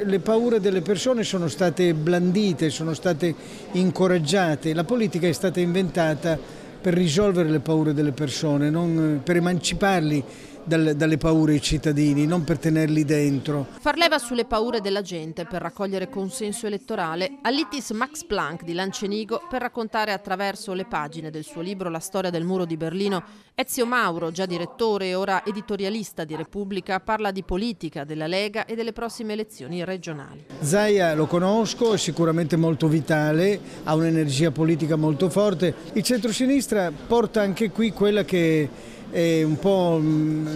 Le paure delle persone sono state blandite, sono state incoraggiate, la politica è stata inventata per risolvere le paure delle persone, non eh, per emanciparli dalle, dalle paure ai cittadini, non per tenerli dentro. Far leva sulle paure della gente per raccogliere consenso elettorale, all'ITIS Max Planck di Lancenigo per raccontare attraverso le pagine del suo libro La storia del muro di Berlino, Ezio Mauro, già direttore e ora editorialista di Repubblica, parla di politica, della Lega e delle prossime elezioni regionali. Zaia lo conosco, è sicuramente molto vitale, ha un'energia politica molto forte. Il centrosinistra porta anche qui quella che è un po' mm,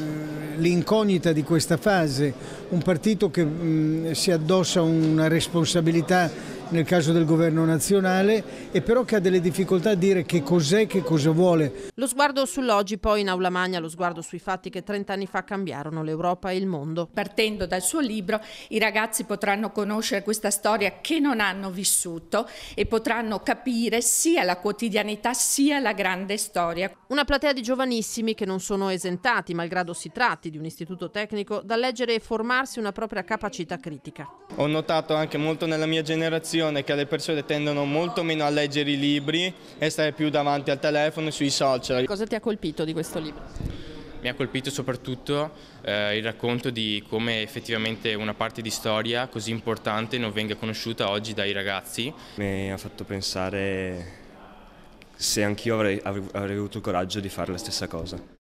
l'incognita di questa fase, un partito che mm, si addossa una responsabilità nel caso del governo nazionale e però che ha delle difficoltà a dire che cos'è, che cosa vuole. Lo sguardo sull'oggi poi in Aula Magna, lo sguardo sui fatti che 30 anni fa cambiarono l'Europa e il mondo. Partendo dal suo libro i ragazzi potranno conoscere questa storia che non hanno vissuto e potranno capire sia la quotidianità sia la grande storia. Una platea di giovanissimi che non sono esentati, malgrado si tratti di un istituto tecnico, da leggere e formarsi una propria capacità critica. Ho notato anche molto nella mia generazione sensazione che le persone tendono molto meno a leggere i libri e stare più davanti al telefono e sui social. Cosa ti ha colpito di questo libro? mi ha colpito soprattutto eh, il racconto di come effettivamente una parte di storia così importante non venga conosciuta oggi dai ragazzi. Mi ha fatto pensare se anch'io avrei, avrei avuto il coraggio di fare la stessa cosa.